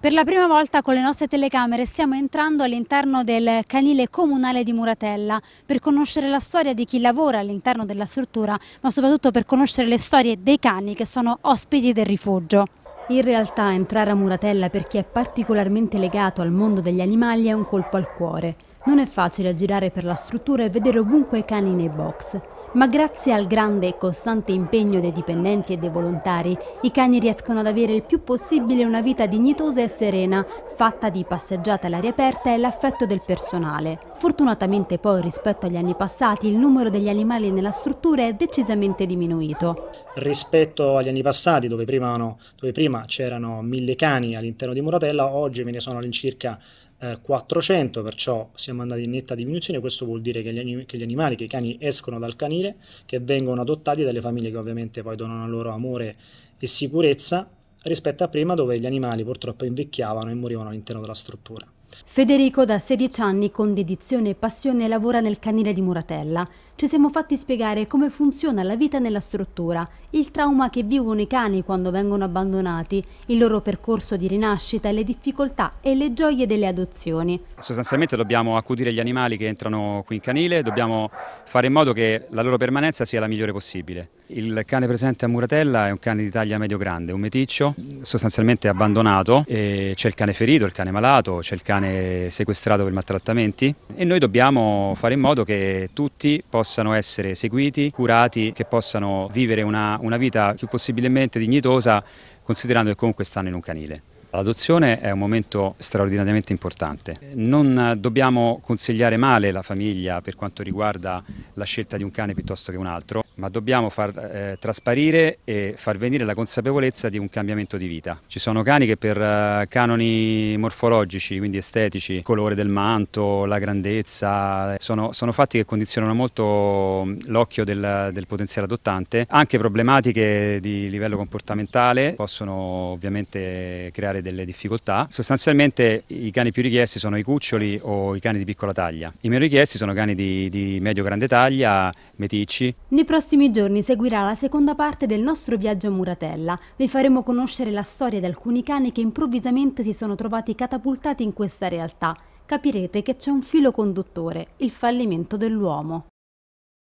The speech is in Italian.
Per la prima volta con le nostre telecamere stiamo entrando all'interno del canile comunale di Muratella per conoscere la storia di chi lavora all'interno della struttura, ma soprattutto per conoscere le storie dei cani che sono ospiti del rifugio. In realtà entrare a Muratella per chi è particolarmente legato al mondo degli animali è un colpo al cuore. Non è facile girare per la struttura e vedere ovunque i cani nei box. Ma grazie al grande e costante impegno dei dipendenti e dei volontari, i cani riescono ad avere il più possibile una vita dignitosa e serena, fatta di passeggiate all'aria aperta e l'affetto del personale. Fortunatamente poi rispetto agli anni passati il numero degli animali nella struttura è decisamente diminuito. Rispetto agli anni passati dove prima, no, dove prima c'erano mille cani all'interno di Muratella, oggi ve ne sono all'incirca 400, eh, perciò siamo andati in netta diminuzione, questo vuol dire che gli, anim- che gli, animali, che i cani escono dal canile, che vengono adottati dalle famiglie che ovviamente poi donano il loro amore e sicurezza rispetto a prima dove gli animali purtroppo invecchiavano e morivano all'interno della struttura. Federico da 16 anni con dedizione e passione lavora nel canile di Muratella. Ci siamo fatti spiegare come funziona la vita nella struttura, il trauma che vivono i cani quando vengono abbandonati, il loro percorso di rinascita, le difficoltà e le gioie delle adozioni. Sostanzialmente dobbiamo accudire gli animali che entrano qui in canile, dobbiamo fare in modo che la loro permanenza sia la migliore possibile. Il cane presente a Muratella è un cane di taglia medio-grande, un meticcio, sostanzialmente abbandonato, c'è il cane ferito, il cane malato, c'è il cane cane sequestrato per maltrattamenti e noi dobbiamo fare in modo che tutti possano essere seguiti, curati, che possano vivere una, una vita più possibilmente dignitosa considerando che comunque stanno in un canile. L'adozione è un momento straordinariamente importante. Non eh, dobbiamo consigliare male la famiglia per quanto riguarda la scelta di un cane piuttosto che un altro, ma dobbiamo far eh, trasparire e far venire la consapevolezza di un cambiamento di vita. Ci sono cani che per eh, canoni morfologici, quindi estetici, il colore del manto, la grandezza, sono, sono fatti che condizionano molto mm, l'occhio del, del potenziale adottante. Anche problematiche di livello comportamentale possono ovviamente creare incontrare delle difficoltà. Sostanzialmente i cani più richiesti sono i cuccioli o i cani di piccola taglia. I meno richiesti sono cani di, di medio-grande taglia, meticci. Nei prossimi giorni seguirà la seconda parte del nostro viaggio a Muratella. Vi faremo conoscere la storia di alcuni cani che improvvisamente si sono trovati catapultati in questa realtà. Capirete che c'è un filo conduttore, il fallimento dell'uomo.